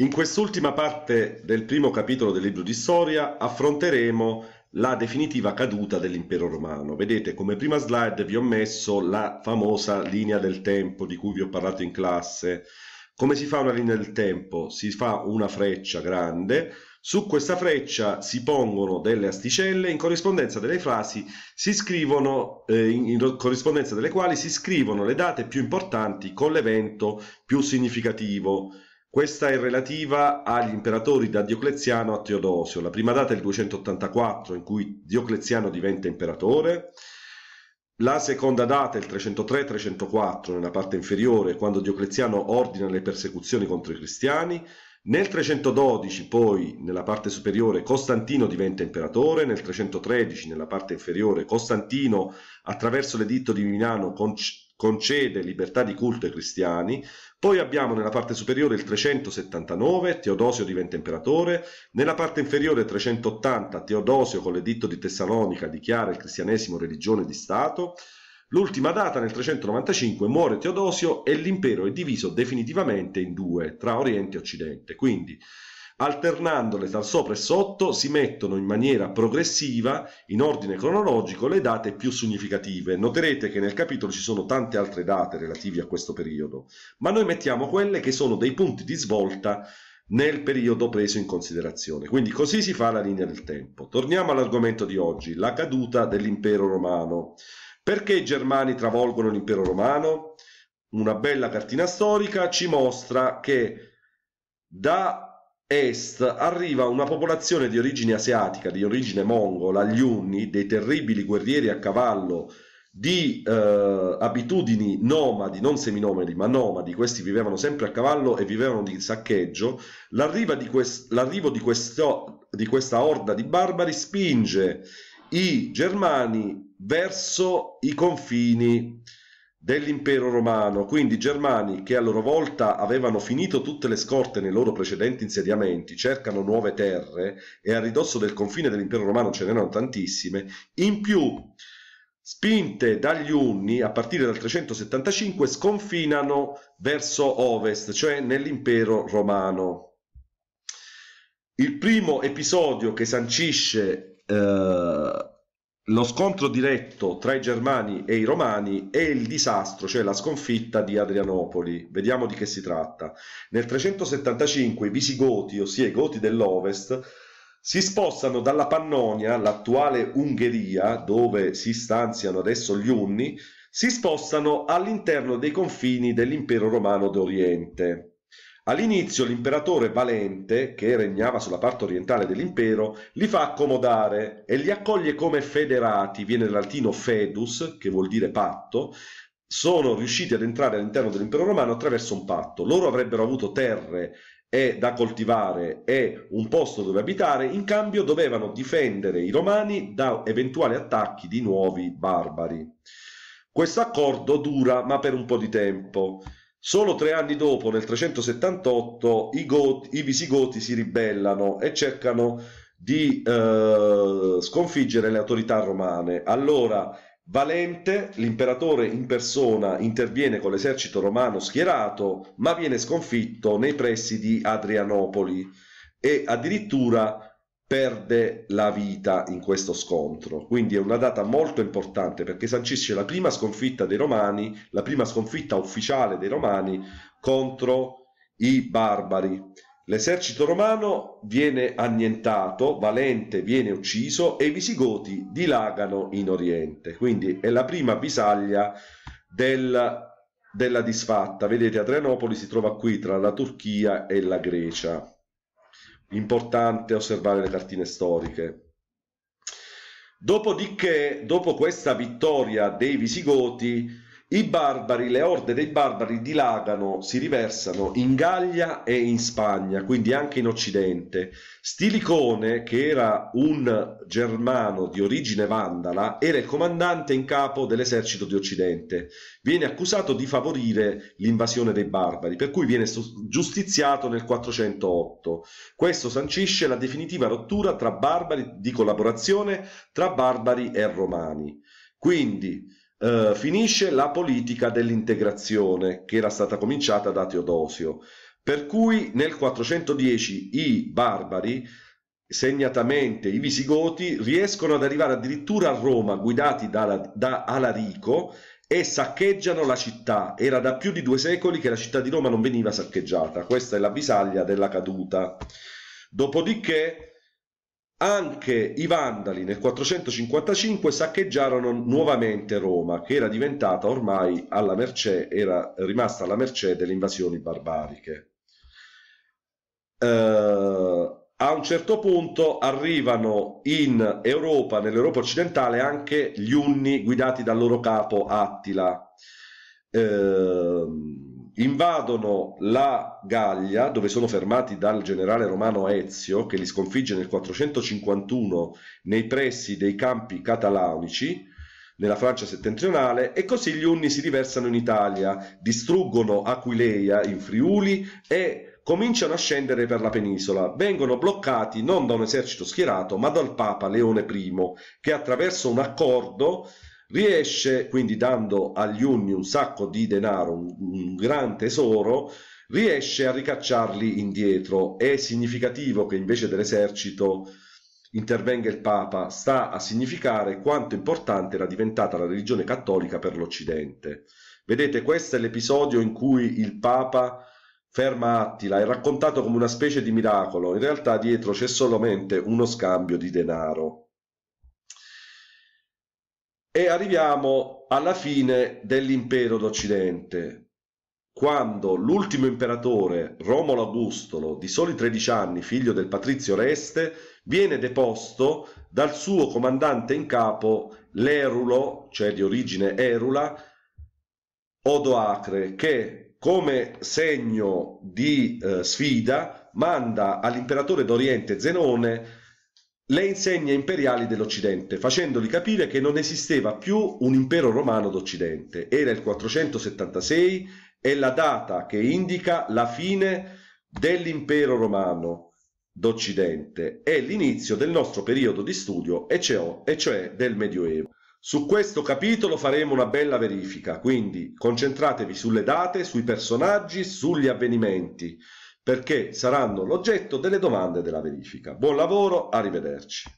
In quest'ultima parte del primo capitolo del libro di storia affronteremo la definitiva caduta dell'impero romano. Vedete, come prima slide vi ho messo la famosa linea del tempo di cui vi ho parlato in classe. Come si fa una linea del tempo? Si fa una freccia grande, su questa freccia si pongono delle asticelle in corrispondenza delle frasi si scrivono eh, in corrispondenza delle quali si scrivono le date più importanti con l'evento più significativo. Questa è relativa agli imperatori da Diocleziano a Teodosio. La prima data è il 284 in cui Diocleziano diventa imperatore, la seconda data è il 303-304 nella parte inferiore quando Diocleziano ordina le persecuzioni contro i cristiani, nel 312 poi nella parte superiore Costantino diventa imperatore, nel 313 nella parte inferiore Costantino attraverso l'editto di Milano concede concede libertà di culto ai cristiani, poi abbiamo nella parte superiore il 379, Teodosio diventa imperatore, nella parte inferiore 380, Teodosio con l'editto di Tessalonica dichiara il cristianesimo religione di Stato, l'ultima data nel 395 muore Teodosio e l'impero è diviso definitivamente in due, tra Oriente e Occidente. Quindi Alternandole tra sopra e sotto si mettono in maniera progressiva, in ordine cronologico, le date più significative. Noterete che nel capitolo ci sono tante altre date relative a questo periodo, ma noi mettiamo quelle che sono dei punti di svolta nel periodo preso in considerazione. Quindi così si fa la linea del tempo. Torniamo all'argomento di oggi, la caduta dell'impero romano. Perché i germani travolgono l'impero romano? Una bella cartina storica ci mostra che da est arriva una popolazione di origine asiatica, di origine mongola, gli Unni, dei terribili guerrieri a cavallo di eh, abitudini nomadi, non seminomadi, ma nomadi, questi vivevano sempre a cavallo e vivevano di saccheggio, l'arrivo di, quest di, di questa orda di barbari spinge i germani verso i confini dell'impero romano, quindi germani che a loro volta avevano finito tutte le scorte nei loro precedenti insediamenti, cercano nuove terre e a ridosso del confine dell'impero romano ce n'erano tantissime, in più spinte dagli Unni a partire dal 375 sconfinano verso ovest, cioè nell'impero romano. Il primo episodio che sancisce eh, lo scontro diretto tra i Germani e i Romani e il disastro, cioè la sconfitta di Adrianopoli. Vediamo di che si tratta. Nel 375 i Visigoti, ossia i Goti dell'Ovest, si spostano dalla Pannonia, l'attuale Ungheria, dove si stanziano adesso gli Unni, si spostano all'interno dei confini dell'impero romano d'Oriente. All'inizio l'imperatore Valente, che regnava sulla parte orientale dell'impero, li fa accomodare e li accoglie come federati, viene dal latino fedus, che vuol dire patto, sono riusciti ad entrare all'interno dell'impero romano attraverso un patto. Loro avrebbero avuto terre e da coltivare e un posto dove abitare, in cambio dovevano difendere i romani da eventuali attacchi di nuovi barbari. Questo accordo dura ma per un po' di tempo. Solo tre anni dopo, nel 378, i, Goti, i Visigoti si ribellano e cercano di eh, sconfiggere le autorità romane. Allora Valente, l'imperatore in persona, interviene con l'esercito romano schierato, ma viene sconfitto nei pressi di Adrianopoli e addirittura perde la vita in questo scontro. Quindi è una data molto importante perché sancisce la prima sconfitta dei Romani, la prima sconfitta ufficiale dei Romani contro i barbari. L'esercito romano viene annientato, Valente viene ucciso e i visigoti dilagano in Oriente. Quindi è la prima bisaglia del, della disfatta. Vedete, Adrianopoli si trova qui tra la Turchia e la Grecia importante osservare le cartine storiche. Dopodiché, dopo questa vittoria dei Visigoti, i barbari, le orde dei barbari dilagano, si riversano in Gallia e in Spagna, quindi anche in Occidente. Stilicone, che era un germano di origine vandala, era il comandante in capo dell'esercito di Occidente. Viene accusato di favorire l'invasione dei barbari, per cui viene giustiziato nel 408. Questo sancisce la definitiva rottura tra barbari di collaborazione tra barbari e romani. Quindi eh, finisce la politica dell'integrazione che era stata cominciata da Teodosio, per cui nel 410 i barbari segnatamente i visigoti riescono ad arrivare addirittura a Roma guidati da, da, Alarico e saccheggiano la città era da più di due secoli che la città di Roma non veniva saccheggiata questa è la bisaglia della caduta dopodiché anche i Vandali nel 455 saccheggiarono nuovamente Roma, che era diventata ormai alla mercé, era rimasta alla mercé delle invasioni barbariche. Uh, a un certo punto arrivano in Europa, nell'Europa occidentale, anche gli Unni guidati dal loro capo Attila. Uh, invadono la Gallia, dove sono fermati dal generale romano Ezio, che li sconfigge nel 451 nei pressi dei campi catalaunici, nella Francia settentrionale, e così gli Unni si riversano in Italia, distruggono Aquileia in Friuli e cominciano a scendere per la penisola. Vengono bloccati non da un esercito schierato, ma dal Papa Leone I, che attraverso un accordo riesce, quindi dando agli unni un sacco di denaro, un, un gran tesoro, riesce a ricacciarli indietro. È significativo che invece dell'esercito intervenga il Papa, sta a significare quanto importante era diventata la religione cattolica per l'Occidente. Vedete, questo è l'episodio in cui il Papa ferma Attila, è raccontato come una specie di miracolo, in realtà dietro c'è solamente uno scambio di denaro e arriviamo alla fine dell'impero d'Occidente, quando l'ultimo imperatore, Romolo Augustolo, di soli 13 anni, figlio del patrizio Oreste, viene deposto dal suo comandante in capo, l'Erulo, cioè di origine Erula, Odoacre, che come segno di eh, sfida manda all'imperatore d'Oriente Zenone le insegne imperiali dell'Occidente, facendoli capire che non esisteva più un impero romano d'Occidente. Era il 476 è la data che indica la fine dell'impero romano d'Occidente e l'inizio del nostro periodo di studio, cioè, e cioè del Medioevo. Su questo capitolo faremo una bella verifica, quindi concentratevi sulle date, sui personaggi, sugli avvenimenti perché saranno l'oggetto delle domande della verifica. Buon lavoro, arrivederci.